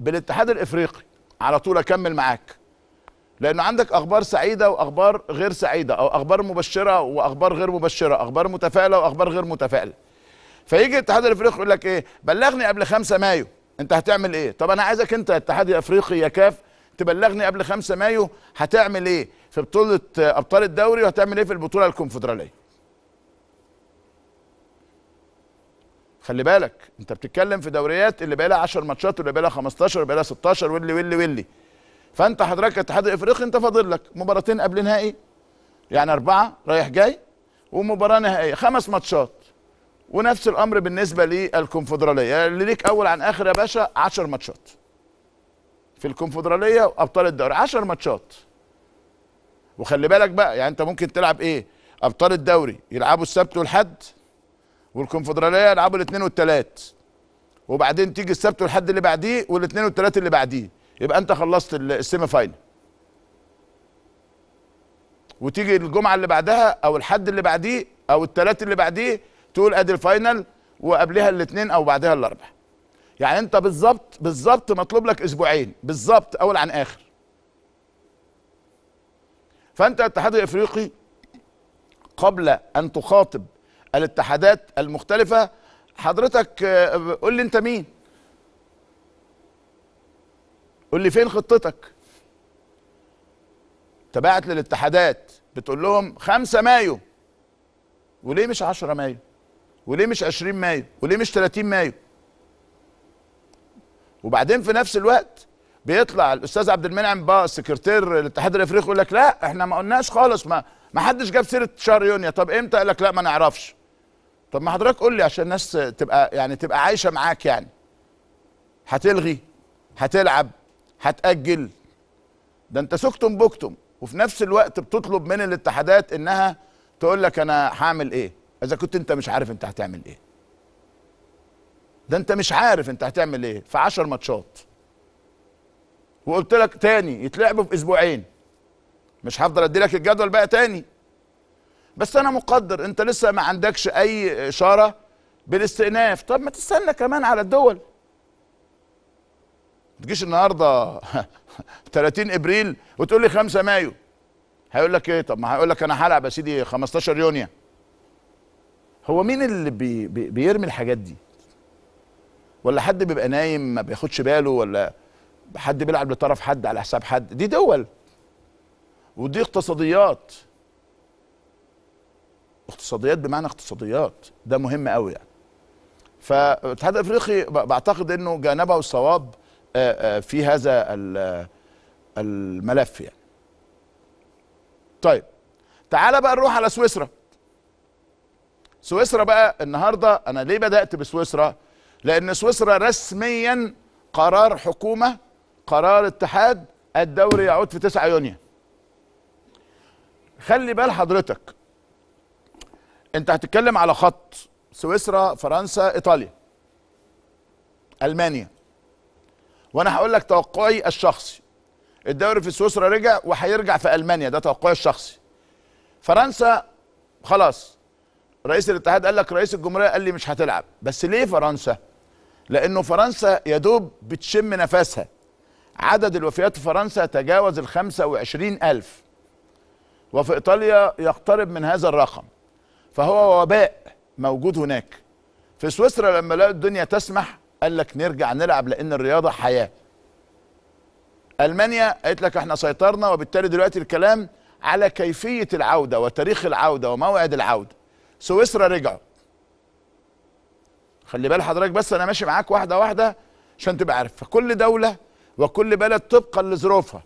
بالاتحاد الافريقي على طول اكمل معاك لانه عندك اخبار سعيده واخبار غير سعيده او اخبار مبشره واخبار غير مبشره اخبار متفائله واخبار غير متفائله فيجي الاتحاد الافريقي يقول لك ايه بلغني قبل 5 مايو انت هتعمل ايه طب انا عايزك انت الاتحاد الافريقي يا كاف تبلغني قبل 5 مايو هتعمل ايه في بطوله ابطال الدوري وهتعمل ايه في البطوله الكونفدراليه خلي بالك انت بتتكلم في دوريات اللي بقى لها 10 ماتشات واللي بقى لها 15 واللي بقى لها 16 واللي واللي واللي فانت حضرتك الاتحاد الافريقي انت فاضل لك مباراتين قبل نهائي يعني اربعه رايح جاي ومباراه نهائيه خمس ماتشات ونفس الامر بالنسبه للكونفدراليه اللي ليك اول عن اخر يا باشا 10 ماتشات في الكونفدراليه وابطال الدوري 10 ماتشات وخلي بالك بقى يعني انت ممكن تلعب ايه ابطال الدوري يلعبوا السبت والحد والكونفدراليه يلعبوا الاثنين والثلاث وبعدين تيجي السبت والحد اللي بعديه والاثنين والثلاث اللي بعديه يبقى انت خلصت السيمي فاينل وتيجي الجمعه اللي بعدها او الحد اللي بعديه او الثلاث اللي بعديه تقول ادي الفاينل وقبلها الاثنين او بعدها الاربع يعني انت بالظبط بالظبط مطلوب لك اسبوعين بالظبط اول عن اخر فانت الاتحاد الافريقي قبل ان تخاطب الاتحادات المختلفه حضرتك آه، قول لي انت مين قول لي فين خطتك تبعت للاتحادات بتقول لهم 5 مايو وليه مش 10 مايو وليه مش 20 مايو وليه مش 30 مايو وبعدين في نفس الوقت بيطلع الاستاذ عبد المنعم بقى سكرتير الاتحاد الافريقي يقول لك لا احنا ما قلناش خالص ما ما حدش جاب سيره شهر يونيو طب امتى قال لك لا ما نعرفش طب ما حضرتك قول لي عشان الناس تبقى يعني تبقى عايشه معاك يعني هتلغي هتلعب هتاجل ده انت سكتم بكتم وفي نفس الوقت بتطلب من الاتحادات انها تقول لك انا هعمل ايه اذا كنت انت مش عارف انت هتعمل ايه ده انت مش عارف انت هتعمل ايه في 10 ماتشات وقلت لك تاني يتلعبوا في اسبوعين مش هفضل ادي لك الجدول بقى تاني بس انا مقدر انت لسه ما عندكش اي اشاره بالاستئناف طب ما تستنى كمان على الدول ما تجيش النهارده 30 ابريل وتقول لي 5 مايو هيقول لك ايه طب ما هيقول لك انا هلعب يا سيدي 15 يونيو هو مين اللي بي بي بيرمي الحاجات دي ولا حد بيبقى نايم ما بياخدش باله ولا حد بيلعب لطرف حد على حساب حد دي دول ودي اقتصاديات اقتصاديات بمعنى اقتصاديات ده مهم قوي يعني فالاتحاد الافريقي بعتقد انه جانبه الصواب في هذا الملف يعني طيب تعال بقى نروح على سويسرا سويسرا بقى النهارده انا ليه بدات بسويسرا لان سويسرا رسميا قرار حكومه قرار اتحاد الدوري يعود في 9 يونيو خلي بال حضرتك انت هتتكلم على خط سويسرا فرنسا ايطاليا المانيا وانا هقول لك توقعي الشخصي الدوري في سويسرا رجع وهيرجع في المانيا ده توقعي الشخصي فرنسا خلاص رئيس الاتحاد قال لك رئيس الجمهوريه قال لي مش هتلعب بس ليه فرنسا لانه فرنسا يا دوب بتشم نفسها عدد الوفيات في فرنسا تجاوز ال 25000 وفي إيطاليا يقترب من هذا الرقم فهو وباء موجود هناك في سويسرا لما لقوا الدنيا تسمح قال لك نرجع نلعب لان الرياضه حياه المانيا قالت لك احنا سيطرنا وبالتالي دلوقتي الكلام على كيفيه العوده وتاريخ العوده وموعد العوده سويسرا رجعوا خلي بال حضرتك بس انا ماشي معاك واحده واحده عشان تبقى عارف فكل دوله وكل بلد طبقا لظروفها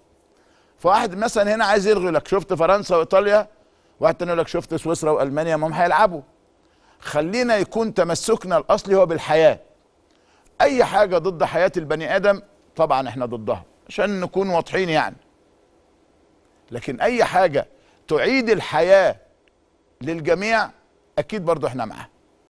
فواحد مثلا هنا عايز يلغي لك شفت فرنسا وايطاليا واحد تاني يقول لك شفت سويسرا والمانيا ما هم هيلعبوا خلينا يكون تمسكنا الاصلي هو بالحياه اي حاجه ضد حياه البني ادم طبعا احنا ضدها عشان نكون واضحين يعني لكن اي حاجه تعيد الحياه للجميع اكيد برضه احنا معاها